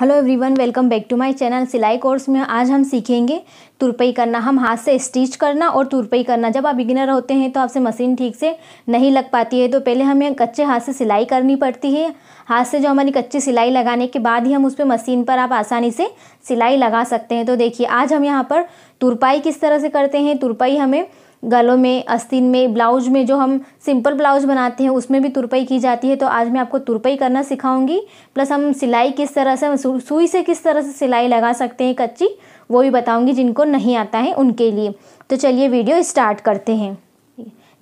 hello everyone welcome back to my channel सिलाई course में आज हम सीखेंगे तुरपई करना हम हाथ से स्टिच करना और तुरपई करना जब आप बिगिनर होते हैं तो आपसे मशीन ठीक से नहीं लग पाती है तो पहले हमें कच्चे हाथ से सिलाई करनी पड़ती है हाथ से जो हमारी कच्ची सिलाई लगाने के बाद ही हम उस पर मशीन पर आप आसानी से सिलाई लगा सकते हैं तो देखिए आज हम यहाँ पर तुरपाई किस तरह से करते हैं तुरपाई हमें गलों में आस्तीन में ब्लाउज में जो हम सिंपल ब्लाउज बनाते हैं उसमें भी तुरपाई की जाती है तो आज मैं आपको तुरपाई करना सिखाऊंगी प्लस हम सिलाई किस तरह से सुई से किस तरह से सिलाई लगा सकते हैं कच्ची वो भी बताऊँगी जिनको नहीं आता है उनके लिए तो चलिए वीडियो स्टार्ट करते हैं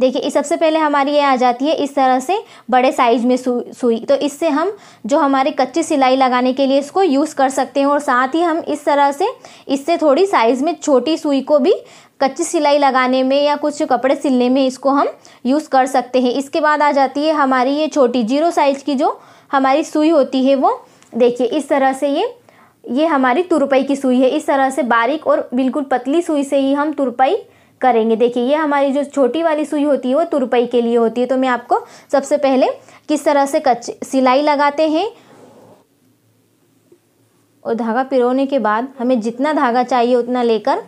देखिए इस सबसे पहले हमारी ये आ जाती है इस तरह से बड़े साइज में सु, सुई तो इससे हम जो हमारे कच्ची सिलाई लगाने के लिए इसको यूज़ कर सकते हैं और साथ ही हम इस तरह से इससे थोड़ी साइज़ में छोटी सुई को भी कच्ची सिलाई लगाने में या कुछ कपड़े सिलने में इसको हम यूज़ कर सकते हैं इसके बाद आ जाती है हमारी ये छोटी जीरो साइज़ की जो हमारी सुई होती है वो देखिए इस तरह से ये ये हमारी तुरपाई की सुई है इस तरह से बारीक और बिल्कुल पतली सुई से ही हम तुरपाई करेंगे देखिए ये हमारी जो छोटी वाली सुई होती है वो तुरपाई के लिए होती है तो मैं आपको सबसे पहले किस तरह से कच सिलाई लगाते हैं और धागा पिरोने के बाद हमें जितना धागा चाहिए उतना लेकर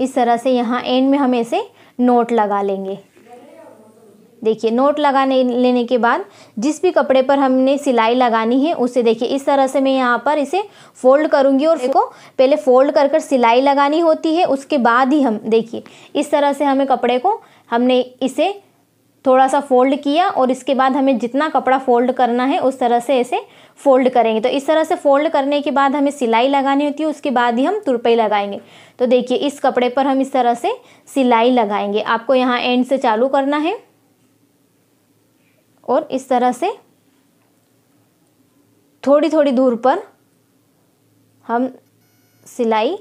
इस तरह से यहाँ एंड में हम ऐसे नोट लगा लेंगे देखिए नोट लगाने लेने के बाद जिस भी कपड़े पर हमने सिलाई लगानी है उसे देखिए इस तरह से मैं यहाँ पर इसे फोल्ड करूँगी और इसको पहले फोल्ड कर कर सिलाई लगानी होती है उसके बाद ही हम देखिए इस तरह से हमें कपड़े को हमने इसे थोड़ा सा फोल्ड किया और इसके बाद हमें जितना कपड़ा फोल्ड करना है उस तरह से ऐसे फोल्ड करेंगे तो इस तरह से फोल्ड करने के बाद हमें सिलाई लगानी होती है उसके बाद ही हम तुरपाई लगाएंगे तो देखिए इस कपड़े पर हम इस तरह से सिलाई लगाएंगे आपको यहाँ एंड से चालू करना है और इस तरह से थोड़ी थोड़ी दूर पर हम सिलाई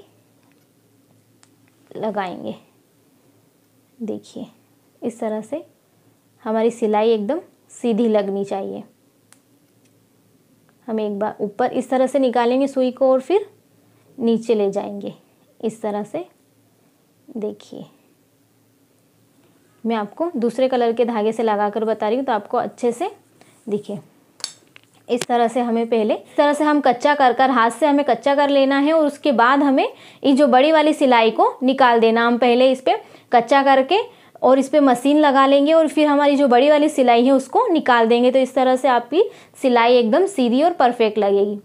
लगाएंगे देखिए इस तरह से हमारी सिलाई एकदम सीधी लगनी चाहिए हम एक बार ऊपर इस तरह से निकालेंगे सुई को और फिर नीचे ले जाएंगे इस तरह से देखिए मैं आपको दूसरे कलर के धागे से लगा कर बता रही हूँ तो आपको अच्छे से दिखे इस तरह से हमें पहले इस तरह से हम कच्चा कर कर हाथ से हमें कच्चा कर लेना है और उसके बाद हमें इस जो बड़ी वाली सिलाई को निकाल देना हम पहले इस पर कच्चा करके और इस पर मशीन लगा लेंगे और फिर हमारी जो बड़ी वाली सिलाई है उसको निकाल देंगे तो इस तरह से आपकी सिलाई एकदम सीधी और परफेक्ट लगेगी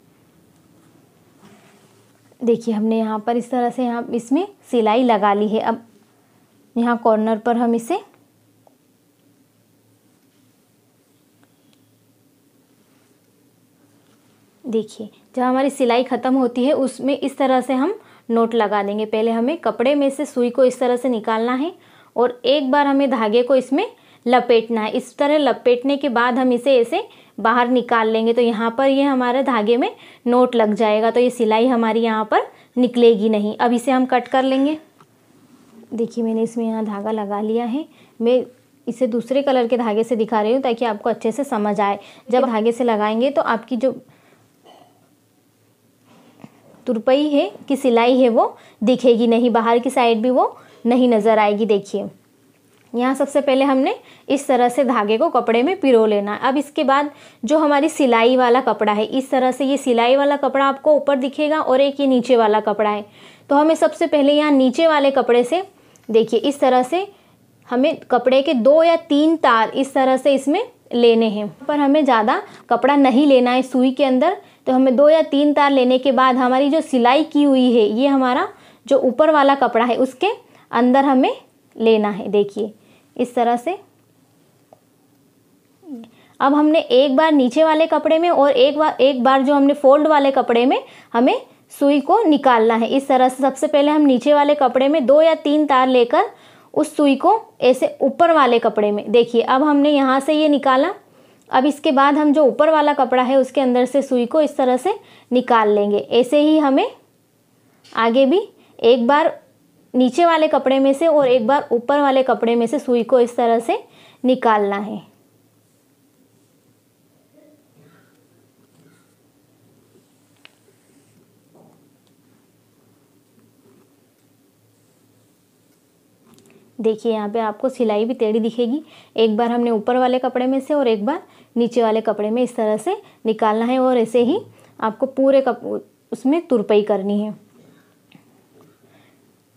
देखिए हमने यहाँ पर इस तरह से यहाँ इसमें सिलाई लगा ली है अब यहाँ कॉर्नर पर हम इसे देखिए जब हमारी सिलाई ख़त्म होती है उसमें इस तरह से हम नोट लगा देंगे पहले हमें कपड़े में से सुई को इस तरह से निकालना है और एक बार हमें धागे को इसमें लपेटना है इस तरह लपेटने के बाद हम इसे ऐसे बाहर निकाल लेंगे तो यहाँ पर ये यह हमारे धागे में नोट लग जाएगा तो ये सिलाई हमारी यहाँ पर निकलेगी नहीं अब इसे हम कट कर लेंगे देखिए मैंने इसमें यहाँ धागा लगा लिया है मैं इसे दूसरे कलर के धागे से दिखा रही हूँ ताकि आपको अच्छे से समझ आए जब धागे से लगाएंगे तो आपकी जो तुरपई है कि सिलाई है वो दिखेगी नहीं बाहर की साइड भी वो नहीं नज़र आएगी देखिए यहाँ सबसे पहले हमने इस तरह से धागे को कपड़े में पिरो लेना है अब इसके बाद जो हमारी सिलाई वाला कपड़ा है इस तरह से ये सिलाई वाला कपड़ा आपको ऊपर दिखेगा और एक ये नीचे वाला कपड़ा है तो हमें सबसे पहले यहाँ नीचे वाले कपड़े से देखिए इस तरह से हमें कपड़े के दो या तीन तार इस तरह से इसमें लेने हैं पर हमें ज़्यादा कपड़ा नहीं लेना है सुई के अंदर तो हमें दो या तीन तार लेने के बाद हमारी जो सिलाई की हुई है ये हमारा जो ऊपर वाला कपड़ा है उसके अंदर हमें लेना है देखिए इस तरह से अब हमने एक बार नीचे वाले कपड़े में और एक बार एक बार जो हमने फोल्ड वाले कपड़े में हमें सुई को निकालना है इस तरह से सबसे पहले हम नीचे वाले कपड़े में दो या तीन तार लेकर उस सुई को ऐसे ऊपर वाले कपड़े में देखिए अब हमने यहाँ से ये निकाला अब इसके बाद हम जो ऊपर वाला कपड़ा है उसके अंदर से सुई को इस तरह से निकाल लेंगे ऐसे ही हमें आगे भी एक बार नीचे वाले कपड़े में से और एक बार ऊपर वाले कपड़े में से सुई को इस तरह से निकालना है देखिए यहाँ पे आपको सिलाई भी टेढ़ी दिखेगी एक बार हमने ऊपर वाले कपड़े में से और एक बार नीचे वाले कपड़े में इस तरह से निकालना है और ऐसे ही आपको पूरे कप उसमें तुरपाई करनी है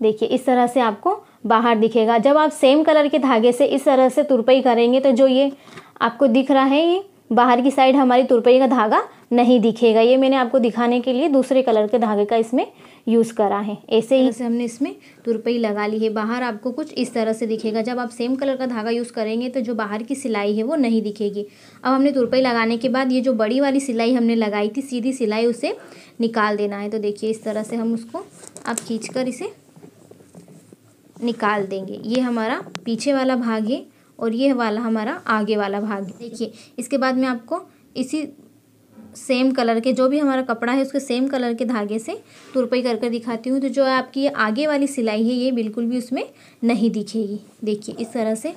देखिए इस तरह से आपको बाहर दिखेगा जब आप सेम कलर के धागे से इस तरह से तुरपाई करेंगे तो जो ये आपको दिख रहा है ये बाहर की साइड हमारी तुरपाई का धागा नहीं दिखेगा ये मैंने आपको दिखाने के लिए दूसरे कलर के धागे का इसमें यूज़ करा है ऐसे ही से हमने इसमें तुरपई लगा ली है बाहर आपको कुछ इस तरह से दिखेगा जब आप सेम कलर का धागा यूज़ करेंगे तो जो बाहर की सिलाई है वो नहीं दिखेगी अब हमने तुरपई लगाने के बाद ये जो बड़ी वाली सिलाई हमने लगाई थी सीधी सिलाई उसे निकाल देना है तो देखिए इस तरह से हम उसको आप खींच कर इसे निकाल देंगे ये हमारा पीछे वाला भाग है और ये वाला हमारा आगे वाला भाग है देखिए इसके बाद में आपको इसी सेम कलर के जो भी हमारा कपड़ा है उसके सेम कलर के धागे से तुरपाई कर कर दिखाती हूँ तो जो आपकी आगे वाली सिलाई है ये बिल्कुल भी उसमें नहीं दिखेगी देखिए इस तरह से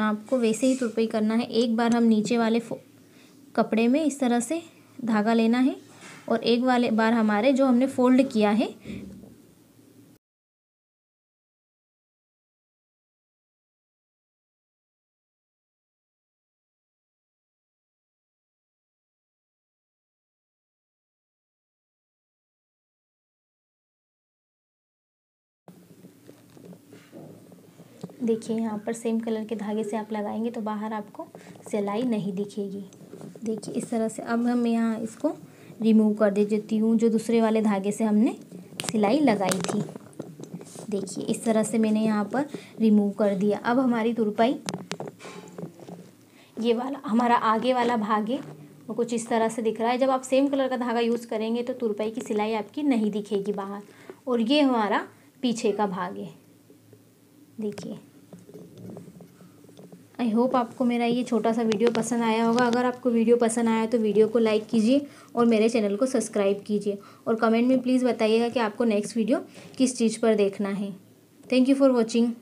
आपको वैसे ही तुरपाई करना है एक बार हम नीचे वाले कपड़े में इस तरह से धागा लेना है और एक वाले बार हमारे जो हमने फोल्ड किया है देखिए यहाँ पर सेम कलर के धागे से आप लगाएंगे तो बाहर आपको सिलाई नहीं दिखेगी देखिए इस तरह से अब हम यहाँ इसको रिमूव कर दे देती हूँ जो दूसरे वाले धागे से हमने सिलाई लगाई थी देखिए इस तरह से मैंने यहाँ पर रिमूव कर दिया अब हमारी तुरपाई ये वाला हमारा आगे वाला भाग है वो कुछ इस तरह से दिख रहा है जब आप सेम कलर का धागा यूज़ करेंगे तो तुरपाई की सिलाई आपकी नहीं दिखेगी बाहर और ये हमारा पीछे का भाग है देखिए आई होप आपको मेरा ये छोटा सा वीडियो पसंद आया होगा अगर आपको वीडियो पसंद आया तो वीडियो को लाइक कीजिए और मेरे चैनल को सब्सक्राइब कीजिए और कमेंट में प्लीज़ बताइएगा कि आपको नेक्स्ट वीडियो किस चीज़ पर देखना है थैंक यू फॉर वॉचिंग